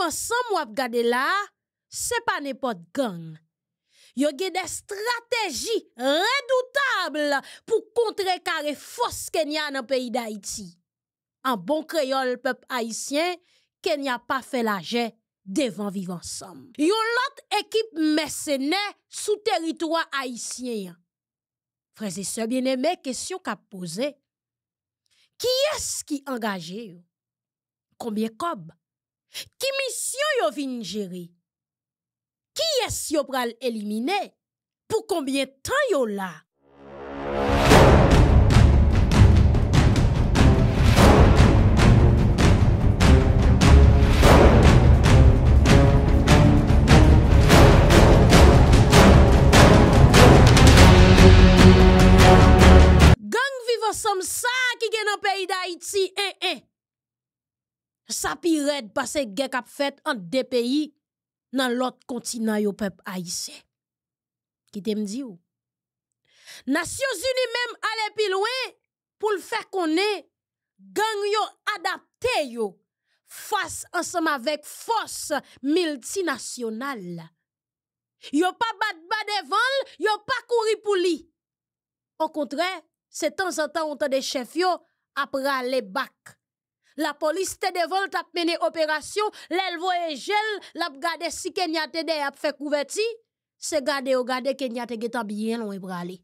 ensemble ce c'est pas n'importe gang. y a des stratégies redoutables pour contrer carré force a dans pays d'Haïti. En bon créole peuple haïtien, n'y a pas fait jet devant vivre ensemble. une l'autre équipe mercenaire sous territoire haïtien. Frères et sœurs bien-aimés, question qu'à poser. Qui est-ce qui engagé? Combien cob? Ki misyon yo vin njeri? Ki es yo pral elimine? Pou kombyen tan yo la? Geng vivo som sa ki gen an peyi da iti, e, e! Ça pi red que gen kap fet an de pays nan l'autre continent yo pep haïtien Ki te mdi ou? Nations unies même ale plus loin pou le fè connait. gang yo adapté yo face ensemble avec force multinationale. Yo pa bat bad devan, yo pas kouri pour lui. Au contraire, c'est temps en temps on des chefs yo après les bac la police te devant t'a mené opération, l'élevage est gel, l'a gardé si Kenya te de a fait couverti, c'est garder ou garder Kenya te bien loin aller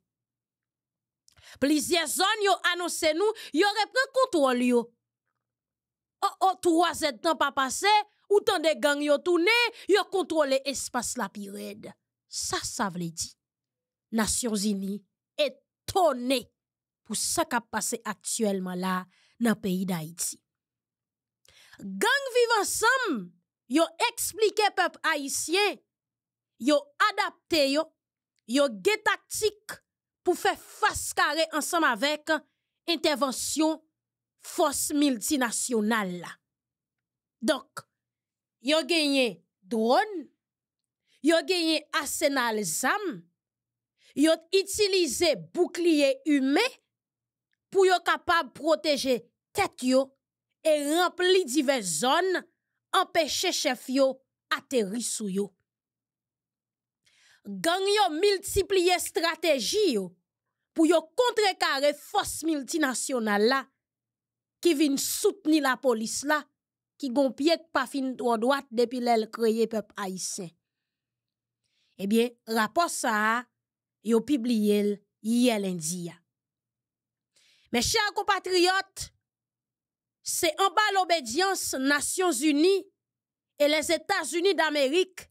Plusieurs zones ont annoncé nous, yo repris contrôle yo. Oh oh trois sept temps pas passé, ou tant de gang yo tourné, yo contrôlé espace la pirade. Ça ça veut dire Nations Unies étonné pour ce qui passé actuellement là dans le pays d'Haïti gang vivent ensemble, yo expliqué peuple haïtien, yo adapté yo, yo des tactique pour faire face carré ensemble avec intervention force multinationale. Donc, ont gagné drone, ont gagné arsenal zam, ont utilisé bouclier humain pour yo capable protéger tête et rempli diverses zones, empêcher chef yo atterrir sou yo. Gang yo multiplié stratégie yo pou yo contrecarrer force multinationale la qui vin soutenir la police là qui gon pas pa fin droit droit depuis l'elle kreye peuple haïtien. Eh bien, rapport ça, yo publié hier lundi. Mes chers compatriotes, c'est en bas l'obédience Nations Unies et les États-Unis d'Amérique,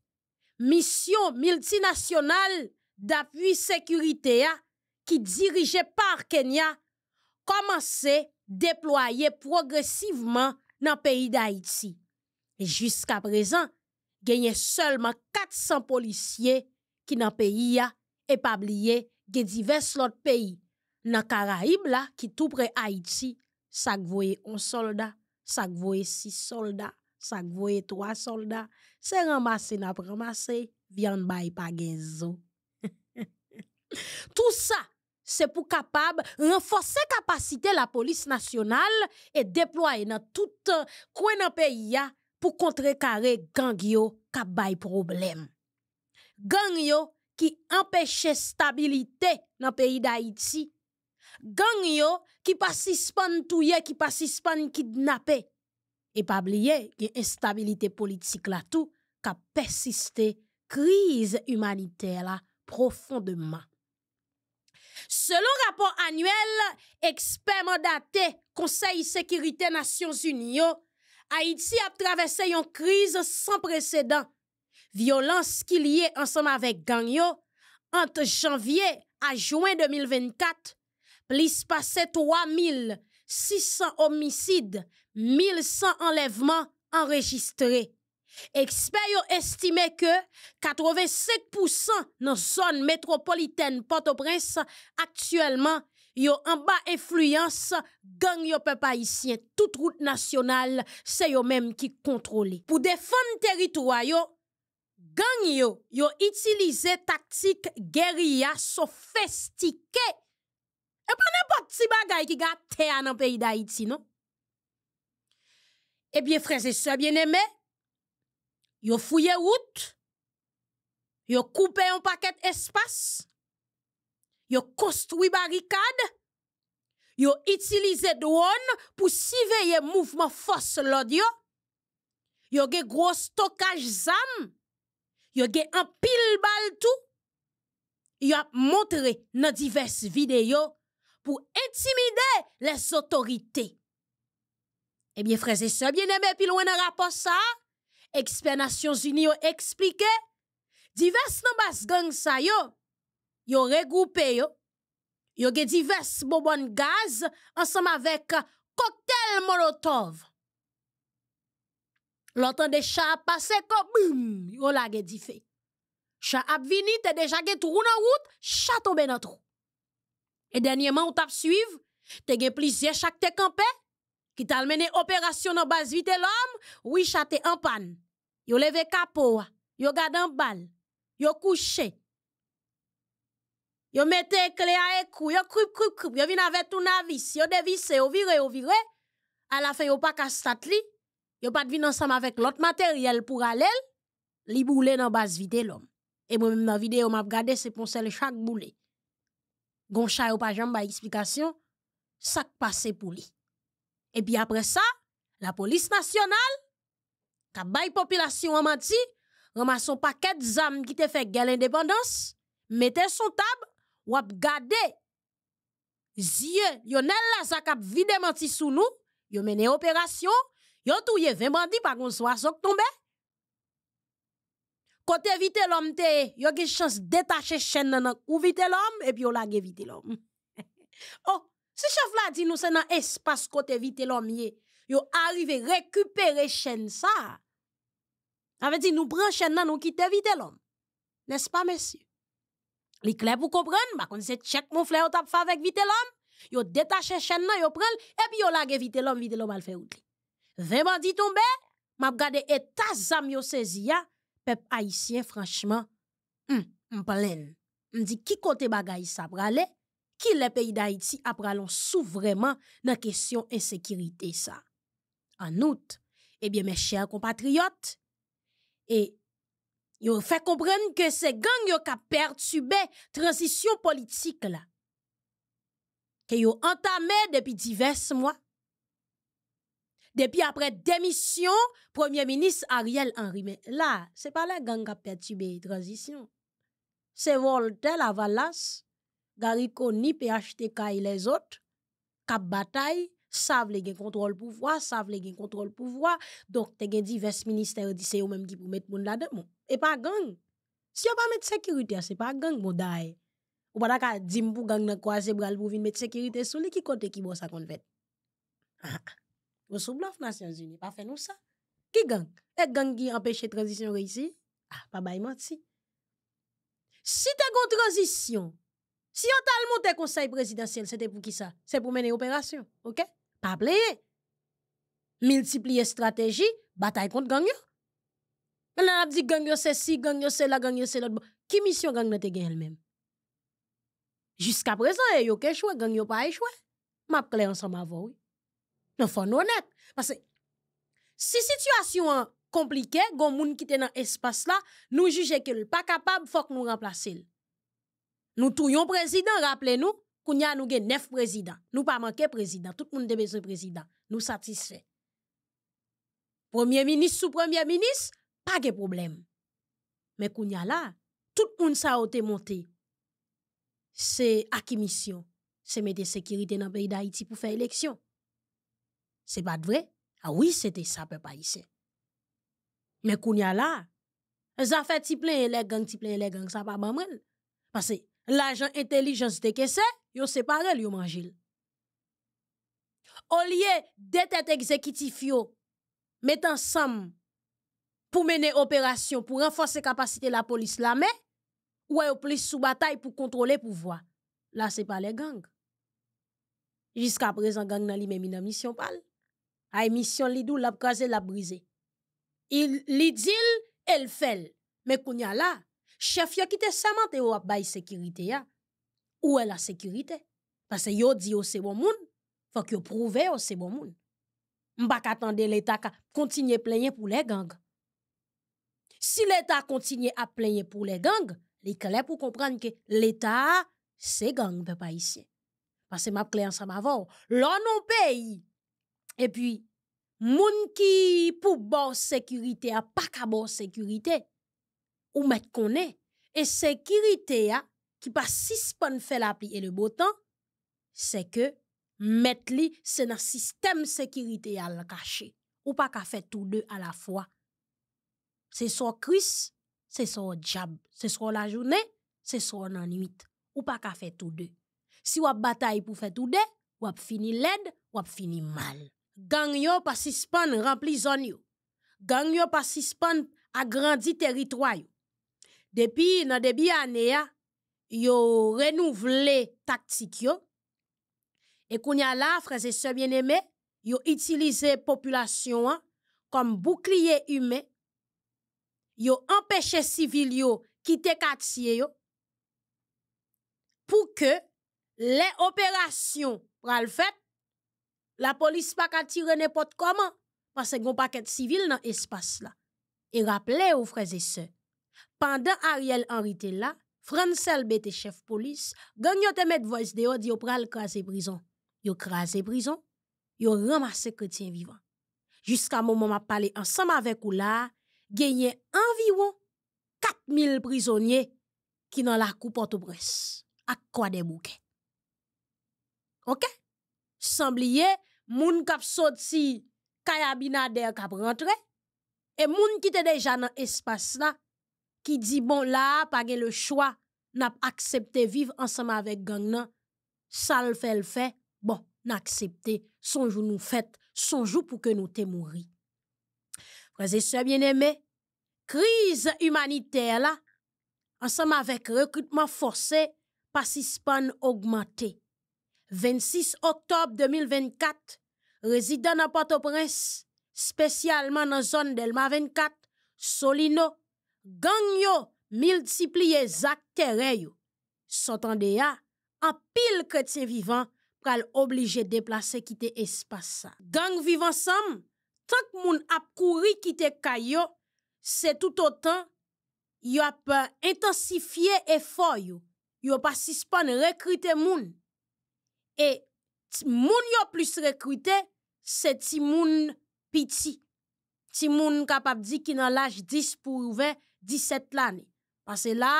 mission multinationale d'appui sécurité hein, qui dirigée par Kenya, commençait déployer progressivement dans le pays d'Haïti. Jusqu'à présent, a seulement 400 policiers qui, dans pays pays, et pas pays. divers pays, pays dans Caraïbes la qui tout près Haïti ça voye un soldat, ça voye six soldats, ça voye trois soldats, c'est ramassé n'a ramassé, viande baille pas Tout ça, c'est pour capable renforcer capacité la police nationale et déployer dans tout euh, coin dans pays pour contrecarrer gang qui k'ap bay problème. Gang qui empêchait stabilité dans pays d'Haïti gang yo qui pas suspend touye, qui pas suspend kidnappé, Et pas oublier que instabilité politique là tout qui a persisté crise humanitaire là profondément. Selon rapport annuel expert mandaté Conseil sécurité Nations Unies, Haïti a traversé une crise sans précédent. Violence qui liée ensemble avec gang yo, entre janvier à juin 2024 plus 3600 homicides, 1100 enlèvements enregistrés. Experts ont estimé que 85% la zone métropolitaine, Port-au-Prince actuellement, yo en bas influence, gang yo Toute route nationale, c'est eux même qui défendre Pour défendre territoire yo, gang yo yo une tactique guérilla sophistiquée et pas n'importe si bagay qui gâte terre dans le pays d'Haïti, non? Eh bien, frères et sœurs bien-aimés, yon fouye route, Vous coupez un paquet espace, yon construit barricade, yon utilisé drone pour surveiller mouvement force l'audio, yon ge gros stockage zam, yon ge un pile balle tout, yon montré dans diverses vidéos pour intimider les autorités. Eh bien, frères et sœurs, bien aimé, puis loin dans rapport ça, experts Nations Unies ont expliqué, diverses nombres gang sa yo, yo regroupé yo, yo ge diverses bonbon gaz ensemble avec euh, cocktail Molotov. L'entend des chats passer comme boum, yo la ge di fait. Chat ap vini, te déjà ge trou nan route, chat tombe nan trou. Et dernièrement, on t'a suivre, t'es gen plusieurs chaque t'es campé qui t'a mené opération dans base vite l'homme, oui chaté en panne. Yo levé capot, yo gardé en balle, yo couché. Yo mette clé à écrou, yo croup croup croup, yo vin avec tout navis, yo dévissé, yo viré, yo viré. À la fin yo pas ka stat yo pas vin ensemble avec l'autre matériel pour aller li boule dans base vite l'homme. Et moi même dans vidéo m'a regardé c'est pour que chaque boulet. Goncha ou pas jamais explication ça passé pour lui. Et puis après ça, la police nationale ka bay population en menti, remet son paquet zam qui te fait gagner indépendance mettez son table ou gade Zie, la Lazak a vide menti sous nous, yo mené opération, yo touye 20 bandits par contre soit tombe, Kote vite l'homme te, yo gen chans détacher chen nan ou vite l'homme, et puis on l'a vite l'homme. oh, si chef la dit nous c'est nan espace côté vite l'homme ye, arrivé récupérer chaîne ça. sa. dit di nou pran chen nan ou kite vite l'homme. pas, pa Les Li pour pou kompren, bakon se check mon frère, on tap fait avec vite l'homme, yo detache chaîne, nan prend, et puis yon l'a vite l'homme, vite l'homme al fe outli. Ve m'a tombe, et gade zam yo saisi, ya, Peuple haïtien, franchement, hum, dit qui ki kote bagay sa aller, qui le pays d'Haïti apralon sou la question insécurité ça. En août, out, eh bien, mes chers compatriotes, et yo fait comprendre que c'est gangs yo ka perturbé transition politique, là, ke yo entamé depuis divers mois. Depuis après démission, Premier ministre Ariel Henry. Mais là, c'est pas la gang qui a perturbé la transition. C'est Voltaire, Lavalas, Gariconi, PHTK et les autres, qui bataille, savent les contrôle pouvoir, savent les contrôle pouvoir. Donc, tu as divers ministères qui c'est eux même qui pour mettre monde là-dedans. Et pas gang. Si on pas mettre sécurité, c'est pas gang, mon dai. Ou pas d'accord, dim pour gang na quoi c'est pour venir mettre sécurité sur les qui côté qui bon ça qu'on fait. Ah, vous les Nations Unies, pas fait nous ça. Qui gang? Et gang qui empêche transition ici? Ah, pas bah menti. Si t'es une transition, si on t'a monté conseil présidentiel, c'était pour qui ça? C'est pour mener opération, ok? Pas player. Multiplier stratégie, bataille contre gang Maintenant, on dit gang c'est si, gang c'est là, gang c'est l'autre. Qui mission gang n'a gagné elle-même? Jusqu'à présent, yo ke choix, gang yo pas échoué. Map clé ensemble avant, oui nous faut honnête. Parce que si situation est compliquée, gon moun qui dans espace là, nous jugez qu'il n'est pas capable, faut que nous remplacer. Nous un président, rappelez-nous, qu'on y a nous neuf présidents. Nous pas manqué président. Tout le monde a besoin président. Nous satisfait. Premier ministre sous premier ministre, pas de problème. Mais qu'on y là, tout le monde a été monté. C'est à qui mission? C'est mettre sécurité dans le pays d'Haïti pour faire élection. C'est pas vrai? Ah oui, c'était ça, peuple ici. Mais qu'on y a là, ça fait ti plein les gangs, ti plein les gangs, ça pas bon Parce que l'agent intelligence de que c'est, yo séparé, yo mangé. Au lieu des têtes exécutifs, yo, ensemble pour mener opération, pour renforcer la capacité de la police, la mais, ou au plus sous bataille pour contrôler pouvoir. Là, c'est pas les gangs. Jusqu'à présent, gang nan li la mission pal. A émission Lidou, l'a l'abbrise. l'a briser Il l'idil, elle fait. Mais qu'on y là, chef yon qui te samante ou la sécurité ya. Où est la sécurité? Parce que yo dit yo c'est bon moun. Faut que yo prouve yo c'est bon moun. pas attendre l'État continue plaigner pour les gangs. Si l'État continue à plaigner pour les gangs, il clair pour comprendre que l'État, c'est gang, papa ici. Parce que m'a clé ensemble avant. L'on pays, et puis, moun ki pou bon sécurité a pas ka bon sécurité. Ou met est. Et sécurité a, qui passe six pon fait la pli et le beau temps, c'est que, met li, c'est un système sécurité à le caché. Ou pas ka fait tout deux à la fois. C'est soit Chris, c'est soit Jab, c'est soit la journée, c'est soit la nuit. Ou pas ka fait tout deux. Si ou bataille pour faire tout deux, ou fini l'aide, ou fini mal gang yo pas suspend rempli zone yo gang yo pas suspend agrandi territoire depuis dans début année yo renouvelé tactique et quand là frères et sœurs bien-aimés yo utilisé population comme bouclier humain yo empêché civils yo quitter quartier pour que les opérations pral fait la police pas tiré n'importe comment, parce qu'on paquet civil dans l'espace là. Et rappelez aux frères et sœurs, pendant Ariel Henry était là, Francel était chef police, gagne te mettre voix de yon, yon pral la prison. pris la prison, ramassé ramasse chrétien vivant. Jusqu'à moment m'a parlé ensemble avec ou là, gagné environ 4000 prisonniers qui dans la coupe port au à quoi des bouquets. OK? sanbliye, moun kap soti kayabinader kap rentre, et moun ki te deja nan espace la, qui di bon la pa gen le choix n'a aksepte vivre ensemble avec gang nan, fait le fait. bon, nan aksepte, nous nou son jou pou que nou te mouri. et sœurs bien aimés crise humanitaire la, avec recrutement pas pas suspend augmenté 26 oktob 2024, rezidant na Port-au-Prince, spesyalman nan zon del ma 24, Solino, gang yo, miltipliye zak terrey yo. Sotan de ya, apil kretse vivan, pral oblije deplase kite espasa. Gang vivan sam, tank moun ap kouri kite kayo, se tout o tan, yo ap euh, intensifiye e foyo, yo pasispan rekrite moun, et moun yo plus recruté c'est ti moun piti. Ti moun qui di ki nan l'âge 10 pour 20, 17 lani. que là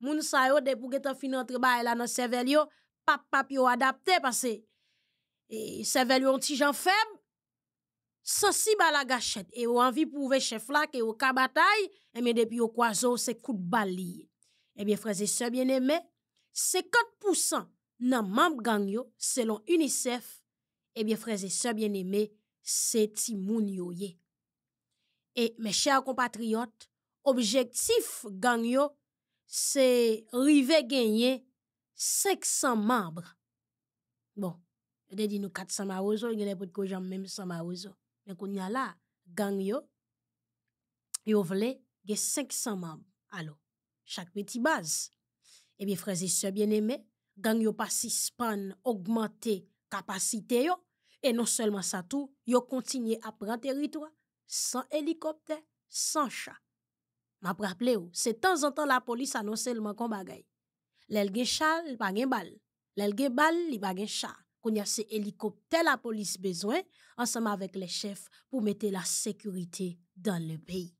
moun sa yo de pou getan finan treba e la nan sevel yo, pap pap yo adapte, pase et eh, sevel yo ti jan feb, sensible ba la gâchette et ou envie pour ouvrir chef lak, e ou ka et eh bien depuis au yo oh, c'est coup de balle Eh bien, frères et sœurs, bien c'est 50% nan mamb gang selon UNICEF, eh frères et sœurs bien sœurs c'est aimés c'est yo et mes chers compatriotes l'objectif objectif gang yo, c'est river gagner 500 membres. Bon, de dit nous 400 il y yon a pot qui ont même 100 ma mais nous y a là gang yo, yo vle gagner 500 membres. chaque petit base. Eh bien, frères et sœurs bien aimés gang yo pas suspend augmenter capacité yo et non seulement ça tout, yo continuer à prendre territoire sans hélicoptère, sans chat. M'a rappelé ou, c'est temps en temps la police annonce seulement qu'on bagaille. l'elle gen chal, li pa gen bal. l'elle gen bal, li chat. gen qu'on y a se hélicoptère la police besoin, ensemble avec les chefs pour mettre la sécurité dans le pays.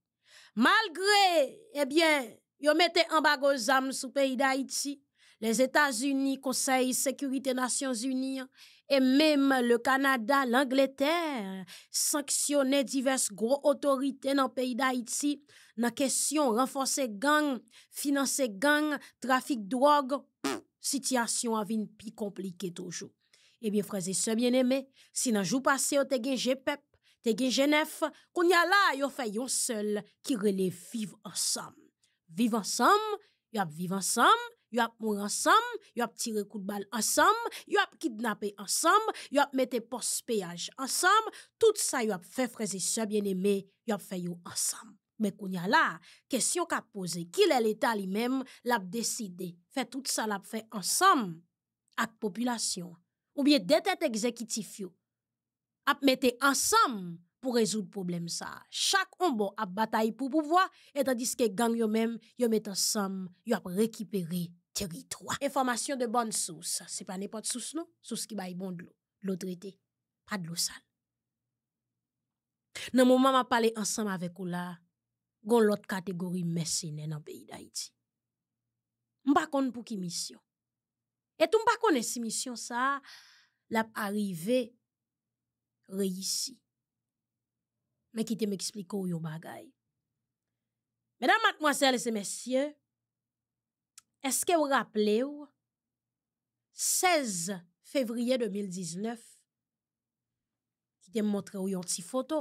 Malgré, eh bien, yo mette aux zam sous pays d'Haïti, les États-Unis, Conseil de Sécurité Nations Unies et même le Canada, l'Angleterre sanctionnaient diverses gros autorités dans le pays d'Haïti dans la question renforcer gang, financer gangs, trafic drogue. situation a vine plus compliquée toujours. Eh bien, frères et sœurs bien-aimés, si dans jour passé, vous avez GPEP, te gen Genève, vous y la yo fè yon seul vivre ensemble, vivre ensemble. Vivre ensemble, vivre ensemble. Yop ont ensemble, yon tiré tire coup de balle ensemble, yon ap kidnappé ensemble, yon ap poste post péage ensemble, tout ça yon ont fait frère et sœur bien-aimé, yon fait ensemble. Mais là la, question qu'a posé, qui est l'état lui-même, l'a décidé, fait tout ça l'a fait ensemble, la population, ou bien des têtes exécutif yon, mettre ensemble, pour résoudre problème ça chaque homme a bataille pour pouvoir et tandis que gang yo même yo met ensemble ils a récupérer territoire. Information de bonne source. n'est pas n'importe source, non? Source qui baille bon de l'eau. L'eau traitée. Pas de l'eau sale. Nan maman a parlé ensemble avec ou là, gon lot kategori mersene nan pays d'Haïti. On Mpa kon pou mission. Et tout ne kon si mission ça la arrivé réussie. Mais qui te où yo bagay. Mesdames, mademoiselles et Messieurs... Eske ou rappele ou 16 fevriye 2019 ki te mwotre ou yon ti foto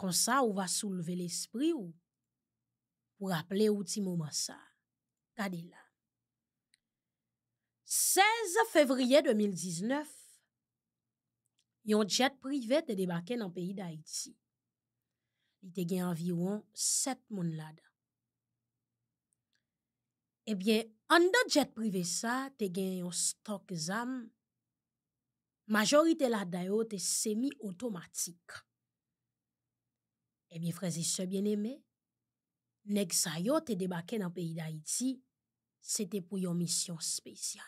konsa ou va souleve l'espri ou rappele ou ti mwoma sa. Kade la. 16 fevriye 2019, yon jet privè te debake nan peyi d'Haïti. Li te gen anvi ou an 7 moun lada. Eh bien, en de jet privé ça, te gen yon stock zam. Majorité la dayo te semi-automatique. Eh bien, frères et sœurs bien-aimés, nek sa yo te dans dans pays d'Haïti, c'était pour une mission spéciale.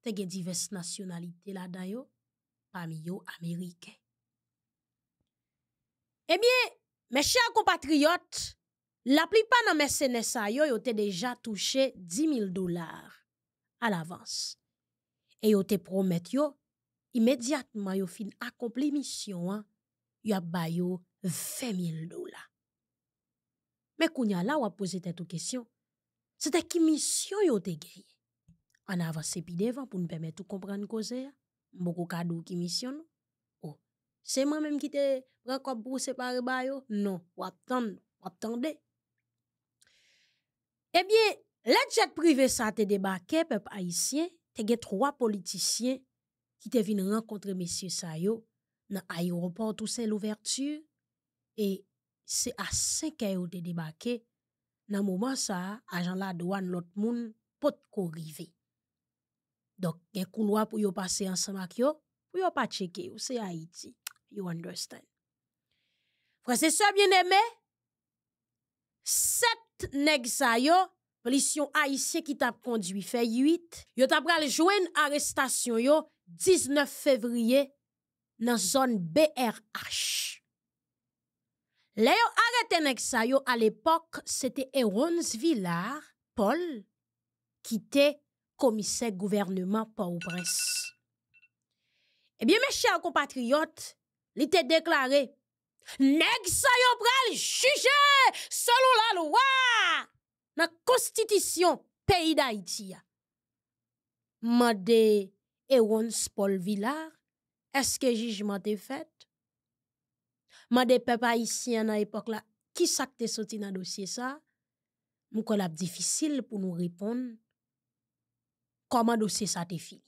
Te gen divers nationalités là parmi les américains. Eh bien, mes chers compatriotes, la plupart de mes CNSA yo ont déjà touché 10 000 dollars à l'avance. Et yo te promet yo immédiatement hein. yo fin accompli mission Ils yo payé 20 000 dollars. Mais kounya là ou a posé cette question. C'était quelle mission yo te gagné En avance pi devant pour nous permettre de comprendre cause hein. beaucoup cadeau qui mission Oh, c'est moi même qui te prend comme pour séparer ba yo? Non, ou attend, ou attendez. Eh bien, le jet privé ça a débarqué, peuple haïtien, te a trois politiciens qui te venu rencontrer Monsieur Sayo dans l'aéroport ou c'est l'ouverture. Et c'est à 5 heures de débarqué. Dans le moment ça, agent la douane, l'autre monde, pot ko Donc, il y a un couloir pour passer ensemble avec eux, pour yo pas checker, c'est Haïti. You understand? Frère, c'est ça, bien aimé? Cette Negsayo, nèg haïtien qui t'a conduit fait 8. Yo t'a pral une arrestation yo 19 février dans zone BRH. Le yo arrêté nèg à l'époque, c'était Erons Villard, Paul qui était commissaire gouvernement port Eh bien mes chers compatriotes, il était déclaré Nèg sa yo pral juge selon la loi la constitution pays d'Haïti. Mande Ewan Paul Villard, est-ce que jugement est fait? Mande peuple haïtien à l'époque là, qui s'acte te sorti dans dossier ça? Nous la difficile pour nous répondre comment dossier ça te fini.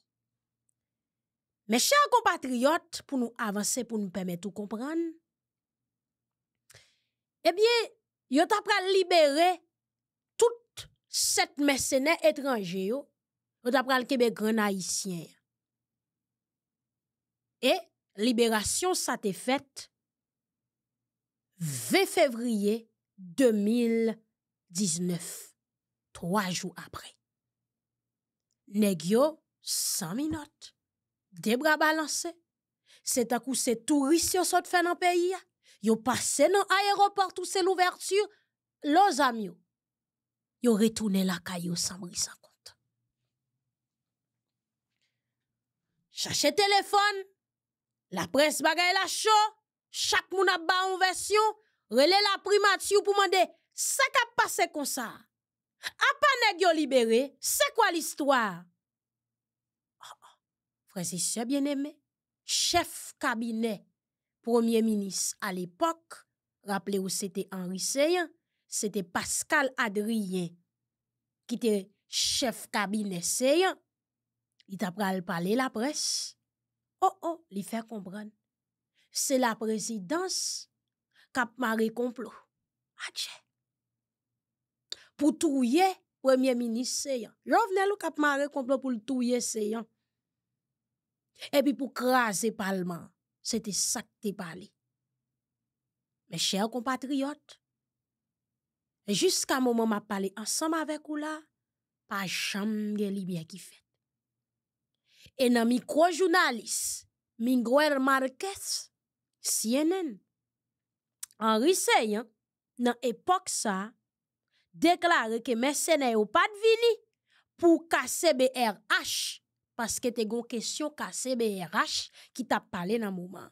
Mes chers compatriotes, pour nous avancer, pour nous permettre de comprendre, eh yo ta pral libérer tout sept mercenaires étrangers. yo, yo ta pral kebe Et libération, libération libération faite 20 février 2019, trois jours après. Negyo, yo, 100 minutes. debra C'est se C'est se touristes yo sot fè dans pays yo passé dans l'aéroport où c'est l'ouverture, los amis, yo retourné la caillou sans bris sans compte. Cherchez téléphone, la presse bagaille la chaud, chaque moun a ba en version, relais la primature pour demander ça a passé comme ça. A pas nèg libéré, c'est quoi l'histoire? Oh, bien aimé. Chef cabinet premier ministre à l'époque, rappelez-vous, c'était Henri Seyen, c'était Pascal Adrien, qui était chef cabinet Seyen, il t'a parler la presse. Oh, oh, il fait comprendre. C'est la présidence cap maré complot. Adje. Pour touyer premier ministre Seyan. Jovenel ou cap maré complot pour le touyer Seyan. Et puis pour craser parlement c'était ça que tu parlais, Mes chers compatriotes, jusqu'à moment m'a parlé ensemble avec vous là, pas jamais bien qui fait. Et dans micro journaliste, Miguel Marquez, CNN, Henri Seyan, dans époque ça, déclare que mercenaires sont pas de vini pour casser BRH Paske te gon kesyon kase B.R.H. ki tap pale nan mouman.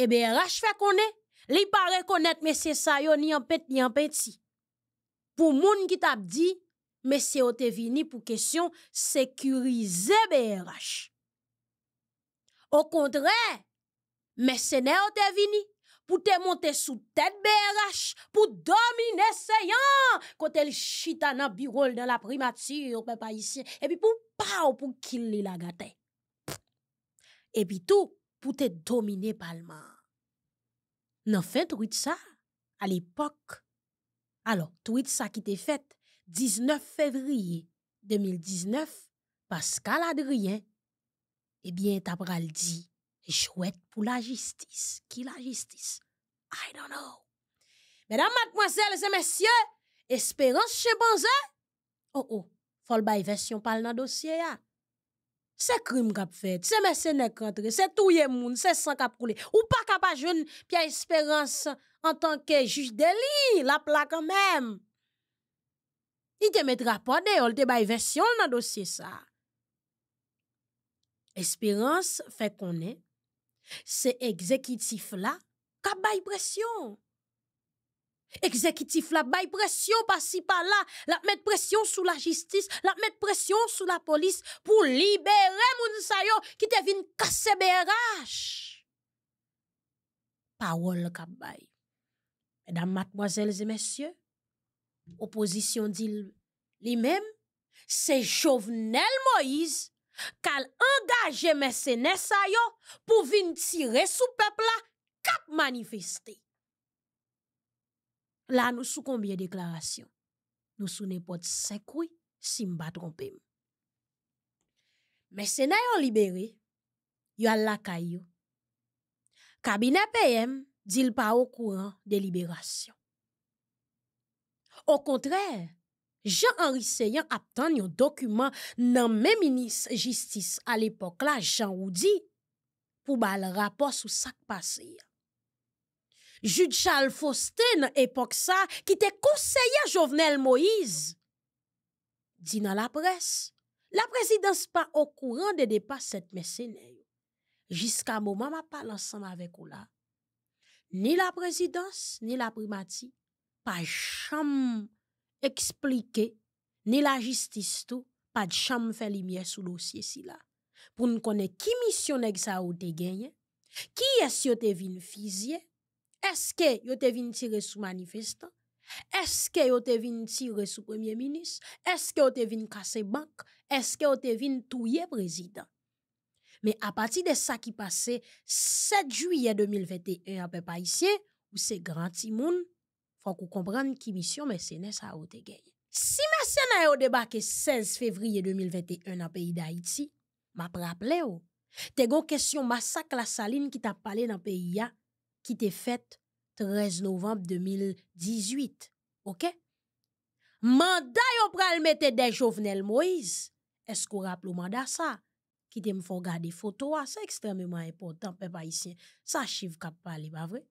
E B.R.H. fe konen, li pare konen mese sa yo ni anpet ni anpet si. Pou moun ki tap di, mese o te vini pou kesyon sekurize B.R.H. O kontre, mese ne o te vini. pour te monter sous tête BRH, dominer domine gens, quand elle chita dans bureau dans la primature et puis pour et puis pour ou pour killer la la et puis tout pour te dominer. palman. Nan fait tweet ça à l'époque. Alors, wit ça qui te fait, 19 février 2019, Pascal Adrien, eh bien, tu le dit, chouette pour la justice. Qui la justice? I don't know. Mesdames, mademoiselles et messieurs, espérance chez Bonze, Oh oh, faut le version parle dans dossier. là un hein? crime qu'a fait, c'est mercenaire qui entré, c'est tout le monde, c'est sang qui a coulé. Ou pas qu'il y jeune Espérance en tant que juge d'élit, la plaque quand même. Il te mettra pas de, il te baille version dans le dossier ça. Espérance fait qu'on est, c'est exécutif là ka pression. pression. Exécutif la bay pression pas si pas la, la met pression sur la justice, la mettre pression sous la police pour libérer moun qui qui te vin BRH. Parole Parole ka bay. Mesdames, mademoiselles et messieurs, opposition dit lui-même, c'est Jovenel Moïse kal engage mes sa yo tirer tirer peuple sou pepla kap manifeste. La nou sou Nous Nous Nou sou n'importe sekoui si mba trompem. Mesene yo libéré. yo al la yo. cabinet PM dit pas au courant de libérations. Au contraire, Jean-Henri Seyen ap tan yon dokumen nan men minis jistis al epok la, Jean ou di pou bal rapos ou sak pase ya. Jout Charles Faustin epok sa ki te konseye jovenel Moïse, di nan la pres, la prezidans pa okouran de depas set mesenay. Jiska mouman ma pal ansan avèk ou la, ni la prezidans, ni la primati, pa chanm. expliquer ni la justice tout pas de chambre faire lumière sous dossier si là pour nous connaître qui mission nèg ça ou te gagné qui est-ce yo te vin fisier est-ce que yo te tirer sur manifestant est-ce que yo te tirer sur premier ministre est-ce que yo te vin casser banque est-ce que yo te tuer touyer président mais à partir de ça qui passait 7 juillet 2021 à peu ici, ou c'est grand timoun, qu'on kou qui ki misyon mesenè sa ou te genye. Si mesenè yo le 16 février 2021 nan pays pays ma rappelé yo, te gon question massacre la saline qui ta dans le pays ya qui t'est le 13 novembre 2018. Ok? Manda yo pral mette de Jovenel Moïse, qu'on rap lo mandat ça Ki te m'fou gade photo? photos. Ah, c'est extrêmement important pe pa Ça Sa chiv kap pale, pas vrai.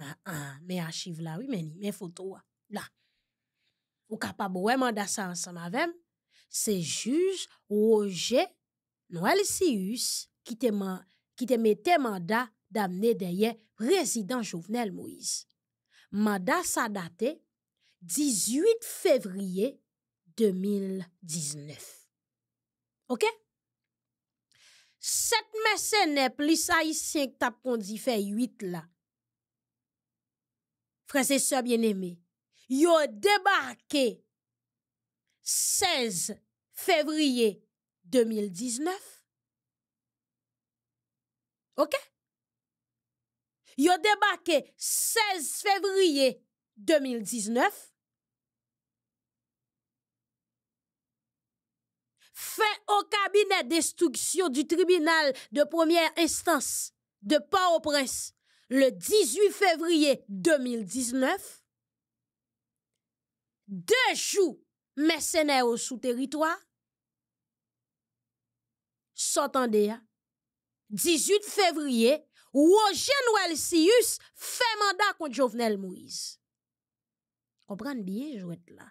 Ah, ah, mè achiv la, wè meni, mè foto wè. La. Ou kapab wè manda sa ansan avèm, se juz ou oje nou el si yus ki te metè manda damne deye rezidant jouvnel mouiz. Manda sa date 18 fevriye 2019. Ok? Set mè sè ne pli sa yi sienk tap kondi fè 8 la frères et sœurs bien-aimés, ils ont débarqué 16 février 2019. OK? Yo débarqué 16 février 2019. Fait au cabinet d'instruction du tribunal de première instance de Port-au-Prince le 18 février 2019, deux jours au sous territoire, s'entendez, hein. 18 février, Roger Noël Sius fait mandat contre Jovenel Moïse. Comprenez bien, jouet là.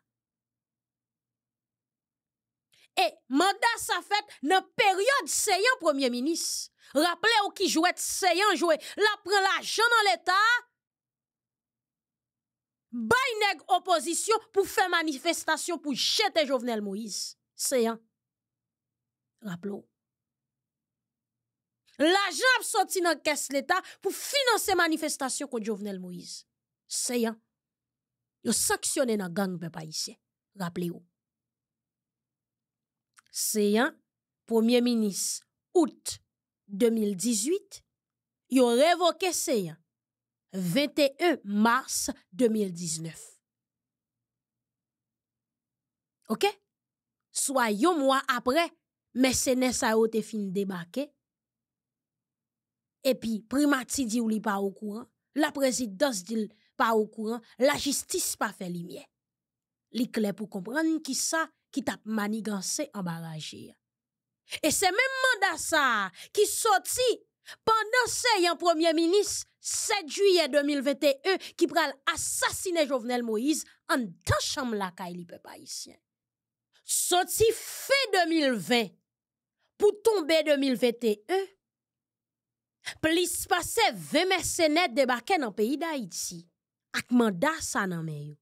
Et mandat ça fait dans période seyant premier ministre. Rappele ou ki jwet seyan jwet. La pren la jan nan l'Etat. Bay neg oposisyon pou fe manifestasyon pou jete Jovenel Moïse. Seyan. Rappele ou. La jan ap soti nan kes l'Etat pou finanse manifestasyon kou Jovenel Moïse. Seyan. Yo saksyonen nan gang pe pa isye. Rappele ou. Seyan. Premier Minis. Oudt. 2018, ont revoke ça. 21 mars 2019. Ok? soyons mois après mais mesene sa yo Et fin Et puis, primati di ou li pas au courant. la présidence dit pas au courant. la justice pas pas lumière. Les Li pour comprendre qui qui sa qui tap manigancé en barrage. Et c'est même mandat qui qui sorti pendant ce Premier Ministre 7 juillet 2021 qui pral assassiner Jovenel Moïse en tant chambre la li sortit fin 2020 pour tomber 2021, Plus passé 20 mercenaires débarqués dans le pays pays d'Haïti manda ça nan men yo.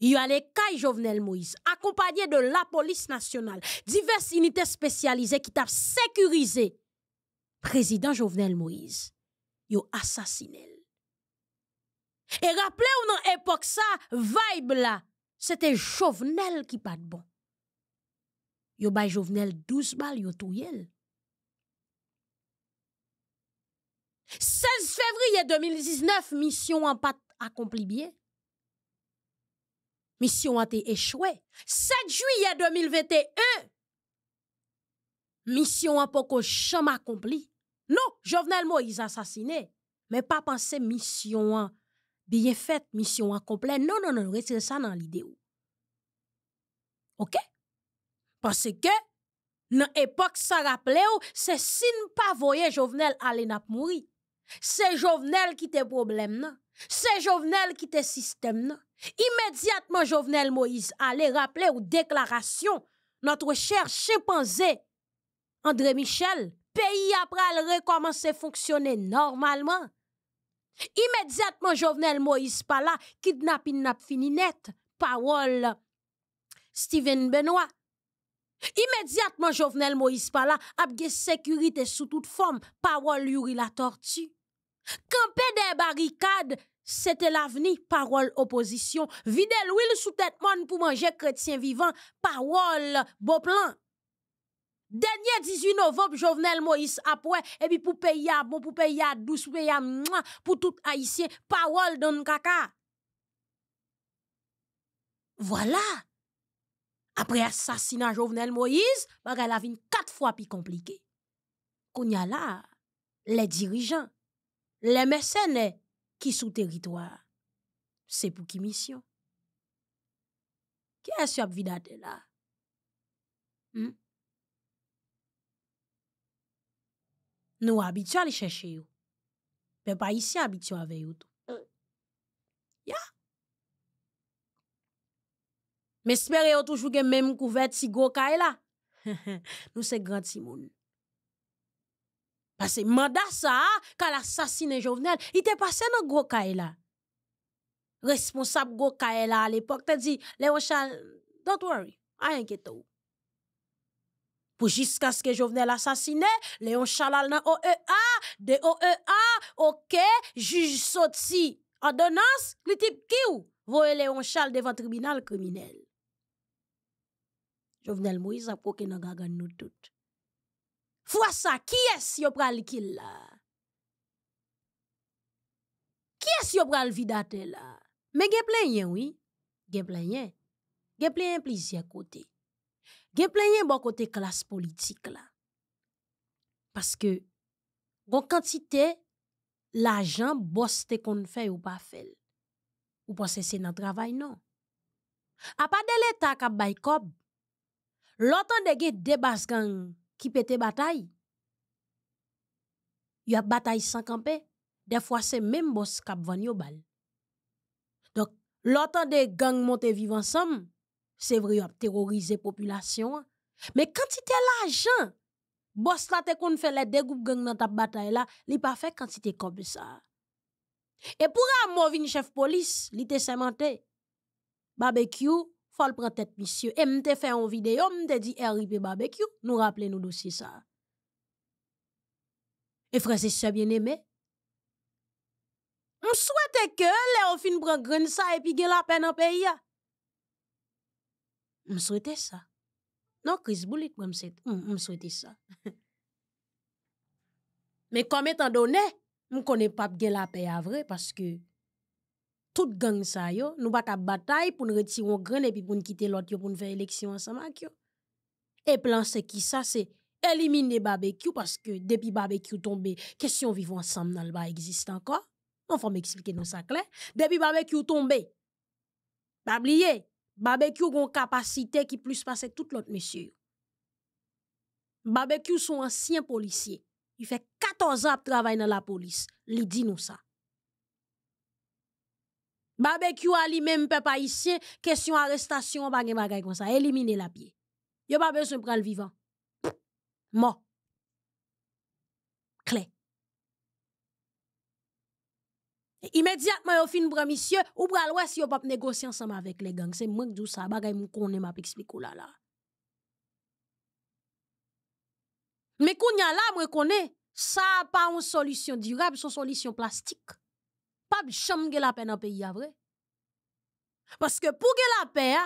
Il y a les de Jovenel Moïse, accompagné de la police nationale, diverses unités spécialisées qui t'ont sécurisé. Président Jovenel Moïse, a assassiné. Et rappelez-vous dans l'époque ça, vibe là, c'était Jovenel qui pas de bon. Yo bay Jovenel 12 balles, yo touyel. 16 février 2019, mission en pâte accomplie bien mission a été échouée. 7 juillet 2021, mission a pas jamais accompli. Non, Jovenel Moïse assassiné, mais pas penser mission bien faite, mission accomplie. Non, non, non, retirez ça dans l'idée. OK? Parce que, dans l'époque, ça rappelait, c'est si ne pas voyer Jovenel aller mourir. C'est Jovenel qui le problème, non? C'est Jovenel qui te système. Immédiatement, Jovenel Moïse allez rappeler aux déclarations notre cher chimpanzé André Michel, Pays, après elle à fonctionner normalement. Immédiatement, Jovenel Moïse pala, là, nap fini net, Parole Steven Benoit. Immédiatement, Jovenel Moïse pala, apge sécurité sous toute forme, Parole yuri la tortue. Camper des barricades, c'était l'avenir, parole opposition. Vide l'huile sous tête monde pour manger chrétien vivant, parole beau plan. Dernier 18 novembre, Jovenel Moïse après, et puis pour payer bon, pour payer douce, pour payer pour tout haïtien, parole le caca. Voilà. Après assassinat Jovenel Moïse, la vie quatre fois plus compliqué. Qu'on y a là, les dirigeants, les mécènes qui sont sous territoire. C'est pour qui mission? Qui est-ce qui a là? Hmm? Nous habitués à les chercher. Mais pas ici habitués avec eux. Hein. Ya. Mais espérez toujours que même couverture si gros là. nous c'est grand Simone. Pase mada sa, ka l'assasine jovenel, ite pase nan gwo kaela. Responsab gwo kaela al epok te di, leon chal, don't worry, a yanketa ou. Pou jiska sken jovenel asasine, leon chal al nan OEA, de OEA, oke, juj soti. Adonans, li tip ki ou? Vowe leon chal devan tribunal kriminel. Jovenel Moïse ap kouke nan gagan nou toute. Fois ça, qui est-ce qui pral kill là? Qui est-ce qui pral vie là? Mais il y a oui. Il y a plein plusieurs côtés. Il y a bon côté classe politique là. Parce que, bon quantité, l'argent boste qu'on fait ou pas fait. Ou pas c'est dans travail, non. A pas de l'État qui a l'autant de des bas qui pète bataille. Il y a bataille sans camper. Des fois, c'est même boss qui vend yo bal. Donc, l'autant des gangs montés vivent ensemble, c'est vrai, y ont terrorisé la population. Mais c'était l'argent, boss là, te qu'on fait les deux groupes gang dans ta bataille là, il pas fait quantité comme ça. Et pour un mauvais chef police, il était Barbecue, faut prendre tête monsieur et m'te fait une vidéo m'te dit RIP barbecue nous rappeler nous dossier ça et frère c'est ça bien aimé on souhaite que les fin prend ça et puis la peine en pays hein? on souhaite ça non Chris Bullet moi me on souhaite ça mais comme étant donné on connaît pas bien la paix à vrai parce que tout gang ça yo, nous pas bataille pour nous retirer un grain et puis pour nous quitter l'autre pour nous faire élection ensemble Et plan c'est qui ça c'est éliminer barbecue parce que depuis barbecue tombé, question vivre ensemble dans le bas existe encore. On faut m'expliquer nous ça clair. Depuis barbecue tombé. Pas oublier, barbecue une capacité qui plus passer tout l'autre monsieur. Barbecue sont anciens policiers. Il fait 14 ans de travail dans la police. Il dit nous ça. Barbecue à lui-même, peuple haïtien, question arrestation, bagay bagaille comme ça. Éliminer la pied. Yo pas besoin de le vivant. Mort. Clé. Immédiatement, yo fin bra monsieur, ou bra y yo pas négocier ensemble avec les gangs. C'est moi qui dis ça, bagaille ne connais m'a expliquer oh là là. Mais qu'on y a là, moi connais, ça pas une solution durable, une solution plastique pas de de la paix dans le pays, vrai? Parce que pour la paix,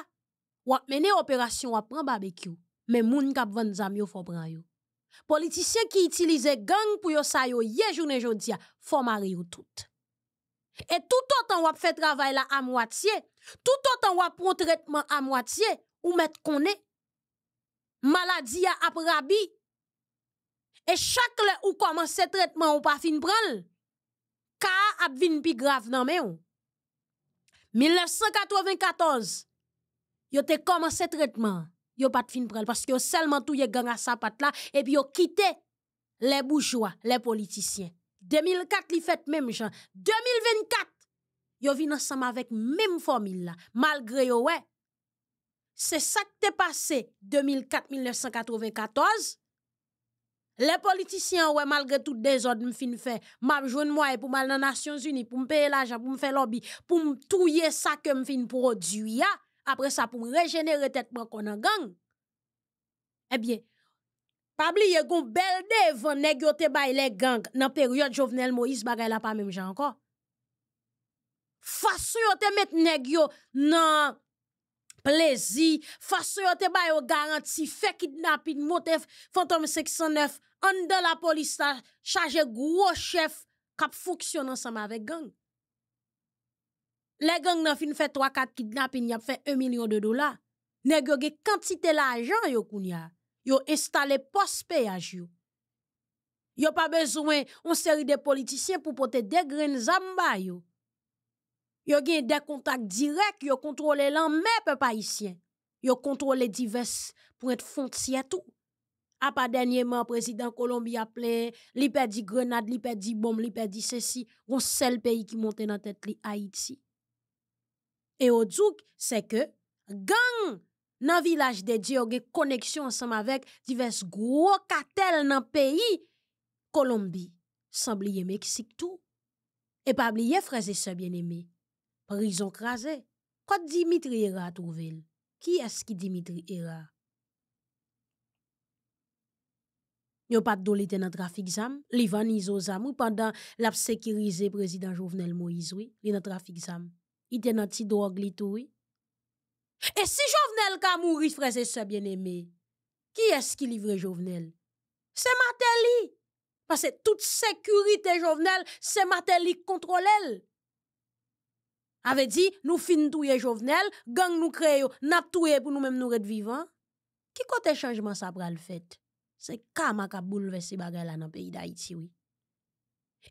ou mener opération, ou prendre barbecue. Mais moun kap qui zam yo, faut prendre yo. politiciens qui utilisent gang pour yo sa yo, ye journée jodia, faut marier tout. Et tout autant ou fait travail à moitié, tout autant ou prend traitement à moitié, ou mettre qu'on est. Maladie à rabi. Et chaque le ou commence traitement ou pas fin prendre ka a vin pi grave nan men ou. 1994, yo traitement. commencé traitement yo de fin parce que seulement seulement touye gang a et la, puis yo quitté les bourgeois, les politiciens 2004 li fait même gens 2024, yo vin ensemble avec même même formule, malgré yo C'est ça qui s'est passé passé 2004-1994, les politiciens, ouais, malgré tout désordre, me fin fait, m'a joindre moi pour mal dans Nations Unies, pour me payer l'argent, pour me faire lobby, pour me touiller ça que me fin produire, ah. après ça, pour me régénérer tête qu'on a gang. Eh bien, pas oublier gon bel devant nèg yo les gangs dans période Jovenel Moïse bagay la pas même gens encore. Façon te mettre nèg yo plezi, fason yo te bay yo garanti, fe kidnapin, motef, fantom 609, an de la polista, chaje gwo chef, kap foksyon ansama vek gang. Le gang nan fin fe 3-4 kidnapin, yap fe 1 milyon de dola. Ne ge ge kantite la ajan yo koun ya, yo estale pospeyaj yo. Yo pa bezwen, on seri de politisyen pou pote degren zamba yo. yo gen des contacts directs, yo contrôle l'an peuple haïtien. Yo contrôle divers pour points frontières tout. A pas dernièrement président Colombie a plein, li di grenade, li di bombe, li perdu ceci, on seul pays qui monte dans tête li Haïti. Et au djouk, c'est que gang dans village de Dieu gen connexion ensemble avec divers gros cartels dans pays Colombie, sans oublier Mexique tout. Et pas oublier frères et sœurs bien-aimés prison crasé. Quand Dimitri Era trouvé, qui est-ce qui Dimitri Era? a pas de l'été dans trafic zam, l'Ivan zam ou pendant l'a sécurisé président Jovenel Moïse, oui, li dans trafic zam. Il était dans le drogue oui. Et si Jovenel ka mouri, frère et sœurs bien aimé qui est-ce qui livre Jovenel? C'est Matéli. Parce que toute sécurité Jovenel, c'est Matéli qui contrôle elle. Avait dit, nous fin touye Jovenel, gang nous créons, n'a touye pour nous-mêmes nous être vivants. Qui côté changement ça pral fait? C'est Kama ka a bagay la dans pays d'Haïti, oui.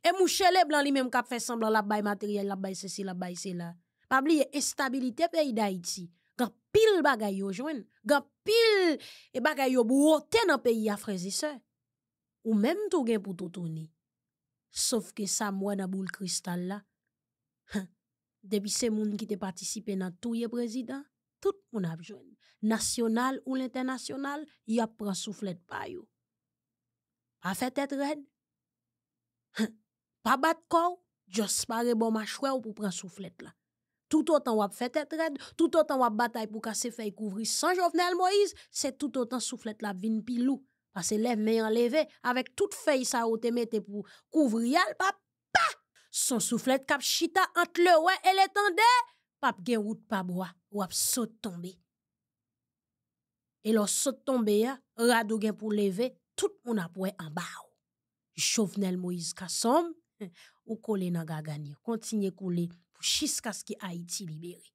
Et les Blanc lui-même qui fè fait semblant la bay matériel, la bay ceci, la bay cela. Pas oublier, instabilité e pays d'Haïti. Gan pile bagay yo joine gan pile et bagay yo bouote nan pays à frères et sœurs. Ou même tout gain pour tout tourner. Sauf que ça moi dans boule cristal là, depuis se moun ki te dans nan touye président, tout moun a besoin. National ou l'international, y a pran souflet pa yo. Pa fait tête red. Pa bat kou, jos pare bon pour prendre ou pou pran souflet la. Tout autant wap fait tête red, tout bataille pour batay pou kase fey sans sans Jovenel Moïse, c'est tout autant souflet la vin pilou. Parce que me yon levé, avec tout fey sa ou te mette pour kouvri al pap, son soufflet kap chita entre le ouais et le tende, pap gen wout pa ou ap saut tombe. Et lor saut tombe ya, radou gen pou leve, tout moun ap en en Chauvenel Moïse Kassom, ou kole nan gagani continue pour pou Haïti libéré.